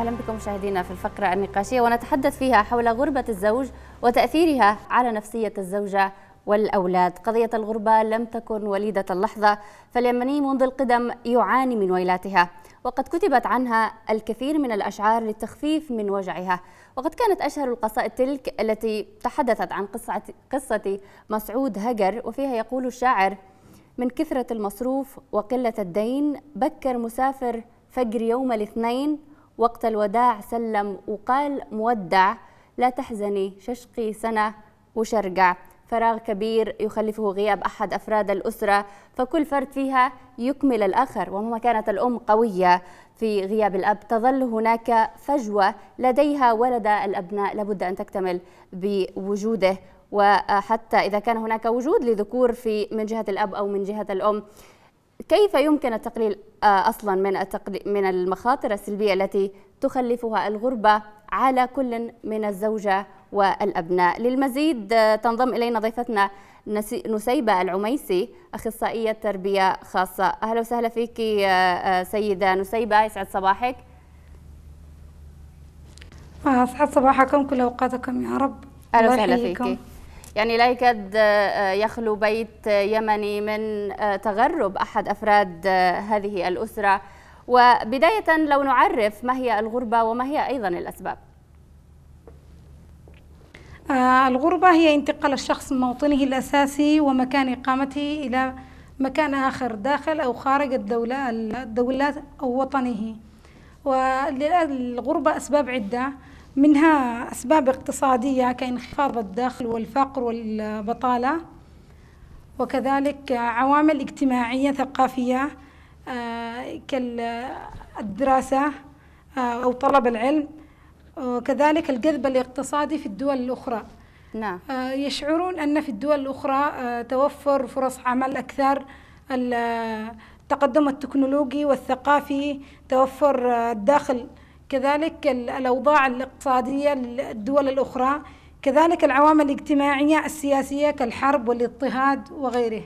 أهلا بكم مشاهدينا في الفقرة النقاشية ونتحدث فيها حول غربة الزوج وتأثيرها على نفسية الزوجة والأولاد قضية الغربة لم تكن وليدة اللحظة فاليمني منذ القدم يعاني من ويلاتها وقد كتبت عنها الكثير من الأشعار للتخفيف من وجعها وقد كانت أشهر القصائد تلك التي تحدثت عن قصة, قصة مسعود هجر وفيها يقول الشاعر من كثرة المصروف وقلة الدين بكر مسافر فجر يوم الاثنين وقت الوداع سلم وقال مودع لا تحزني ششقي سنة وشرقع فراغ كبير يخلفه غياب أحد أفراد الأسرة فكل فرد فيها يكمل الآخر ومهما كانت الأم قوية في غياب الأب تظل هناك فجوة لديها ولدى الأبناء لابد أن تكتمل بوجوده وحتى إذا كان هناك وجود لذكور في من جهة الأب أو من جهة الأم كيف يمكن التقليل آه، اصلا من من المخاطر السلبيه التي تخلفها الغربه على كل من الزوجه والابناء للمزيد آه، تنضم الينا ضيفتنا نسيبه العميسي اخصائيه تربيه خاصه اهلا وسهلا فيك آه، سيده نسيبه يسعد صباحك يسعد صباحكم كل اوقاتكم يا رب اهلا وسهلا فيكم يعني لا يكاد آه، آه، يخلو بيت آه، يمني من تغرب أحد أفراد هذه الأسرة وبداية لو نعرف ما هي الغربة وما هي أيضا الأسباب الغربة هي انتقال الشخص من موطنه الأساسي ومكان إقامته إلى مكان آخر داخل أو خارج الدولة الدولة أو وطنه والغربة أسباب عدة منها أسباب اقتصادية كانخفاض الدخل والفقر والبطالة وكذلك عوامل اجتماعية ثقافية آه، كالدراسة آه، أو طلب العلم وكذلك الجذب الاقتصادي في الدول الأخرى نعم. آه، يشعرون أن في الدول الأخرى توفر فرص عمل أكثر التقدم التكنولوجي والثقافي توفر الدخل كذلك الأوضاع الاقتصادية للدول الأخرى كذلك العوامل الاجتماعية السياسية كالحرب والاضطهاد وغيره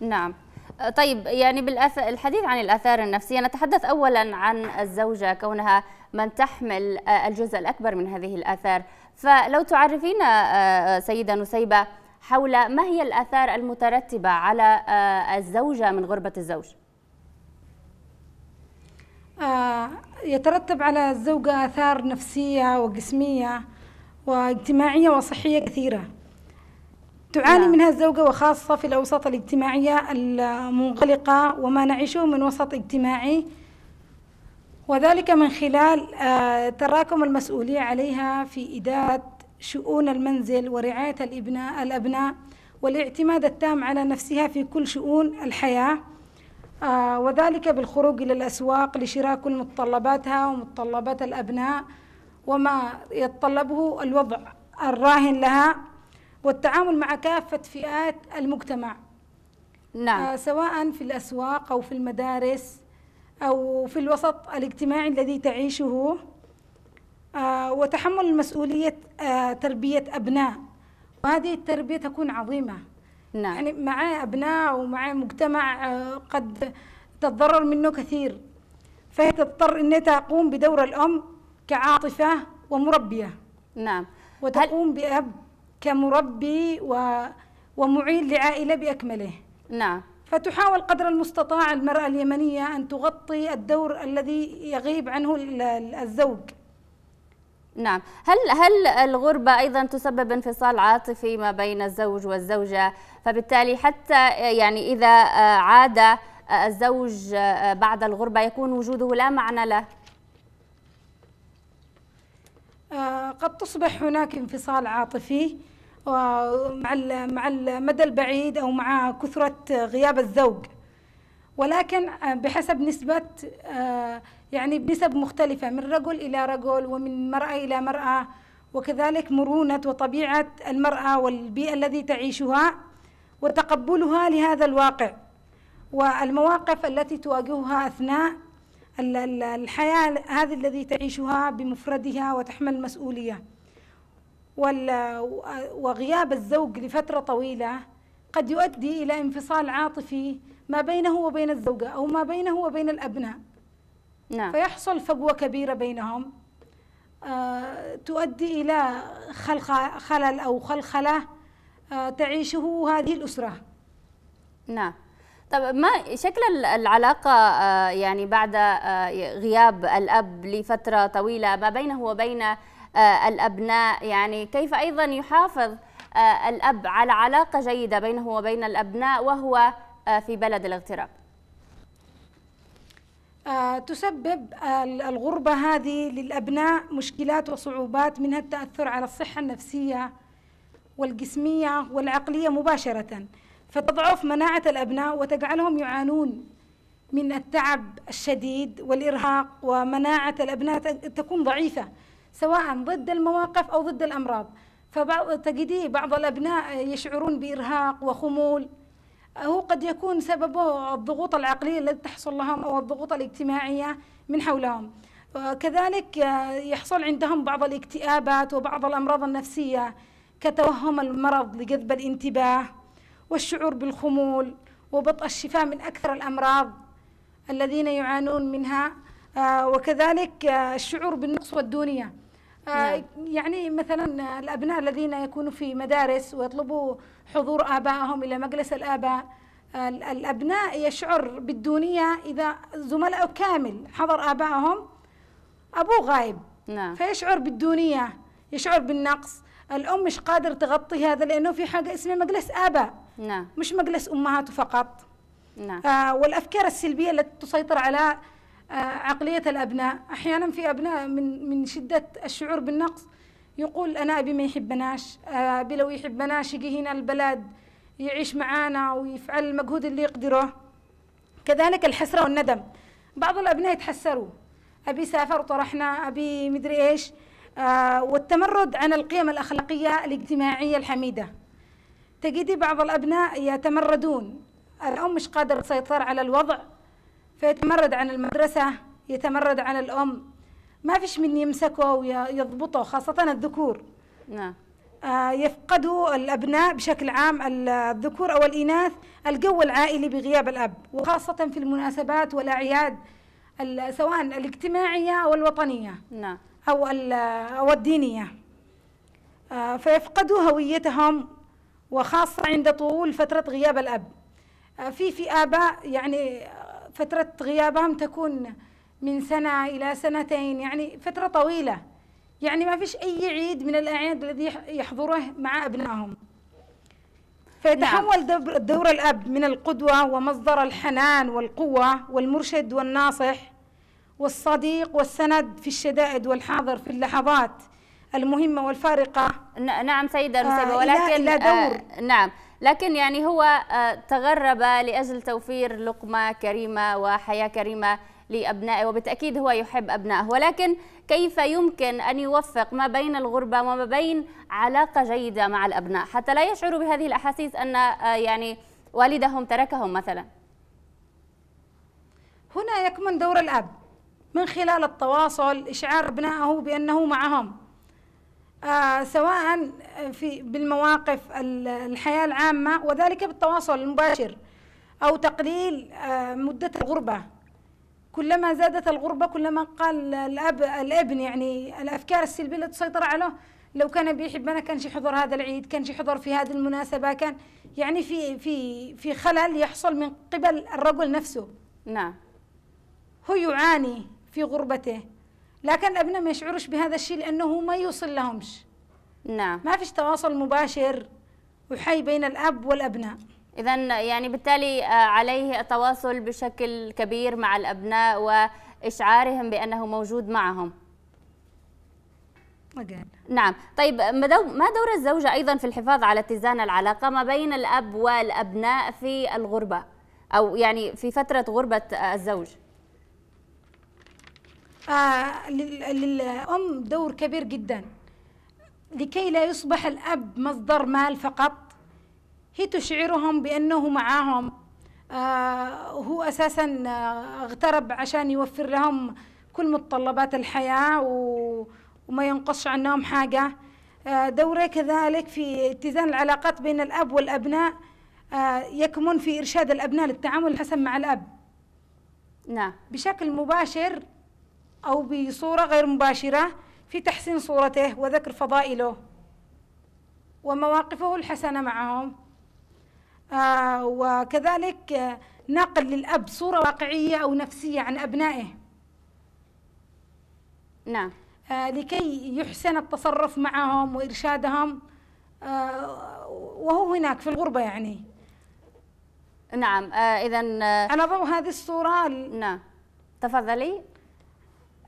نعم أه، طيب يعني بالأث... الحديث عن الآثار النفسية نتحدث أولا عن الزوجة كونها من تحمل أه، الجزء الأكبر من هذه الآثار فلو تعرفينا أه، سيدة نسيبة حول ما هي الآثار المترتبة على الزوجة من غربة الزوج آه، يترتب على الزوجة آثار نفسية وجسمية واجتماعية وصحية كثيرة تعاني نعم. منها الزوجة وخاصة في الأوساط الاجتماعية المنغلقة وما نعيشه من وسط اجتماعي وذلك من خلال آه، تراكم المسؤولية عليها في إدارة شؤون المنزل ورعاية الأبناء, الأبناء والاعتماد التام على نفسها في كل شؤون الحياة آه، وذلك بالخروج إلى الأسواق لشراء كل متطلباتها ومتطلبات الأبناء وما يتطلبه الوضع الراهن لها والتعامل مع كافة فئات المجتمع نعم. آه، سواء في الأسواق أو في المدارس أو في الوسط الاجتماعي الذي تعيشه آه، وتحمل مسؤولية تربية أبناء وهذه التربية تكون عظيمة نعم. يعني مع أبناء ومع مجتمع آه، قد تتضرر منه كثير فهي تضطر أنها تقوم بدور الأم كعاطفة ومربية نعم وتقوم هل... بأب كمربي و... ومعين لعائلة بأكمله نعم فتحاول قدر المستطاع المرأة اليمنية أن تغطي الدور الذي يغيب عنه الزوج نعم هل هل الغربة أيضا تسبب انفصال عاطفي ما بين الزوج والزوجة فبالتالي حتى آه، يعني إذا آه، عاد آه، الزوج بعد الغربة يكون وجوده لا معنى له قد تصبح هناك انفصال عاطفي مع مع المدى البعيد او مع كثره غياب الزوج ولكن بحسب نسبه يعني بنسب مختلفه من رجل الى رجل ومن مراه الى مراه وكذلك مرونه وطبيعه المراه والبيئه التي تعيشها وتقبلها لهذا الواقع والمواقف التي تواجهها اثناء الحياه هذه الذي تعيشها بمفردها وتحمل مسؤوليه وغياب الزوج لفتره طويله قد يؤدي الى انفصال عاطفي ما بينه وبين الزوجه او ما بينه وبين الابناء نعم. فيحصل فجوه كبيره بينهم آه تؤدي الى خلخ خلل او خلخله تعيشه هذه الأسرة نعم طب ما شكل العلاقة آه، يعني بعد آه، غياب الأب لفترة طويلة ما بينه وبين آه، الأبناء يعني كيف أيضا يحافظ الأب على علاقة جيدة بينه وبين الأبناء وهو في بلد الاغتراب تسبب الغربة هذه للأبناء مشكلات وصعوبات منها التأثر على الصحة النفسية والجسمية والعقلية مباشرة فتضعف مناعة الأبناء وتجعلهم يعانون من التعب الشديد والإرهاق ومناعة الأبناء تكون ضعيفة سواء ضد المواقف أو ضد الأمراض فتجدي بعض الأبناء يشعرون بإرهاق وخمول هو قد يكون سببه الضغوط العقلية التي تحصل لهم أو الضغوط الاجتماعية من حولهم آه، كذلك آه، يحصل عندهم بعض الاكتئابات وبعض الأمراض النفسية كتوهم المرض لجذب الانتباه والشعور بالخمول وبطء الشفاء من أكثر الأمراض الذين يعانون منها آه، وكذلك آه، الشعور بالنقص والدونية آه، نعم. يعني مثلا الأبناء الذين يكونوا في مدارس ويطلبوا حضور آبائهم إلى مجلس الآباء الأبناء يشعر بالدونية إذا زملائه كامل حضر آبائهم أبوه غايب نعم. فيشعر بالدونية يشعر بالنقص الام مش قادر تغطي هذا لانه في حاجه اسمها مجلس اباء نعم مش مجلس امهات فقط نعم آه والافكار السلبيه التي تسيطر على آه عقليه الابناء احيانا في ابناء من من شده الشعور بالنقص يقول انا ابي ما يحبناش آه ابي لو يحبناش يجي هنا البلد يعيش معانا ويفعل المجهود اللي يقدره كذلك الحسره والندم بعض الابناء يتحسروا ابي سافر وطرحنا ابي مدري ايش آه، والتمرد عن القيم الأخلاقية الاجتماعية الحميدة تجدي بعض الأبناء يتمردون الأم مش قادرة تسيطر على الوضع فيتمرد عن المدرسة يتمرد عن الأم ما فيش من يمسكه ويضبطه خاصة الذكور نعم آه، يفقدوا الأبناء بشكل عام الذكور أو الإناث الجو العائلي بغياب الأب وخاصة في المناسبات والأعياد سواء الاجتماعية أو الوطنية نعم أو, أو الدينية آه، فيفقدوا هويتهم وخاصة عند طول فترة غياب الأب آه، في في آباء يعني فترة غيابهم تكون من سنة إلى سنتين يعني فترة طويلة يعني ما فيش أي عيد من الأعياد الذي يحضره مع أبنائهم فيتحول نعم. دور الأب من القدوة ومصدر الحنان والقوة والمرشد والناصح والصديق والسند في الشدائد والحاضر في اللحظات المهمة والفارقة نعم سيدة نسيبة آه، ولكن إلى آه، دور آه نعم لكن يعني هو آه تغرب لأجل توفير لقمة كريمة وحياة كريمة لأبنائه وبالتأكيد هو يحب أبنائه ولكن كيف يمكن أن يوفق ما بين الغربة وما بين علاقة جيدة مع الأبناء حتى لا يشعروا بهذه الأحاسيس أن آه، يعني والدهم تركهم مثلا هنا يكمن دور الأب من خلال التواصل إشعار أبنائه بأنه معهم آه سواء في بالمواقف الحياة العامة وذلك بالتواصل المباشر أو تقليل آه مدة الغربة كلما زادت الغربة كلما قال الأب الابن يعني الأفكار السلبية اللي تسيطر عليه لو كان بيحبنا كانش يحضر هذا العيد كانش يحضر في هذه المناسبة كان يعني في في في خلل يحصل من قبل الرجل نفسه نعم هو يعاني في غربته لكن ابنه ما يشعرش بهذا الشيء لانه ما يوصل لهمش نعم ما فيش تواصل مباشر وحي بين الاب والابناء اذا يعني بالتالي آه، عليه التواصل بشكل كبير مع الابناء واشعارهم بانه موجود معهم أجل. نعم طيب ما دور الزوجة أيضا في الحفاظ على اتزان العلاقة ما بين الأب والأبناء في الغربة أو يعني في فترة غربة الزوج للأم دور كبير جدا لكي لا يصبح الأب مصدر مال فقط هي تشعرهم بأنه معاهم آه هو أساسا آه، اغترب عشان يوفر لهم كل متطلبات الحياة وما ينقصش عنهم حاجة آه دوره كذلك في اتزان العلاقات بين الأب والأبناء آه يكمن في إرشاد الأبناء للتعامل الحسن مع الأب نعم بشكل مباشر أو بصورة غير مباشرة في تحسين صورته وذكر فضائله ومواقفه الحسنة معهم آه وكذلك نقل للأب صورة واقعية أو نفسية عن أبنائه نعم آه لكي يحسن التصرف معهم وإرشادهم آه، وهو هناك في الغربة يعني نعم إذا على ضوء هذه الصورة نعم تفضلي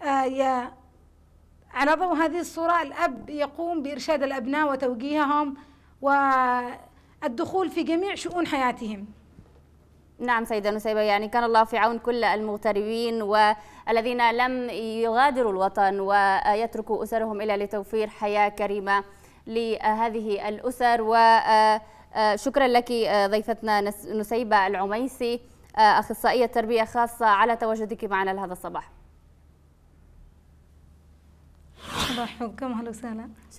آه، على ضوء هذه الصورة الأب يقوم بإرشاد الأبناء وتوجيههم والدخول في جميع شؤون حياتهم نعم سيدة نسيبة يعني كان الله في عون كل المغتربين والذين لم يغادروا الوطن ويتركوا أسرهم إلا لتوفير حياة كريمة لهذه الأسر وشكرا آه، آه، لك ضيفتنا نسيبة العميسي أخصائية تربية خاصة على تواجدك معنا لهذا الصباح صباح حكم اهلا وسهلا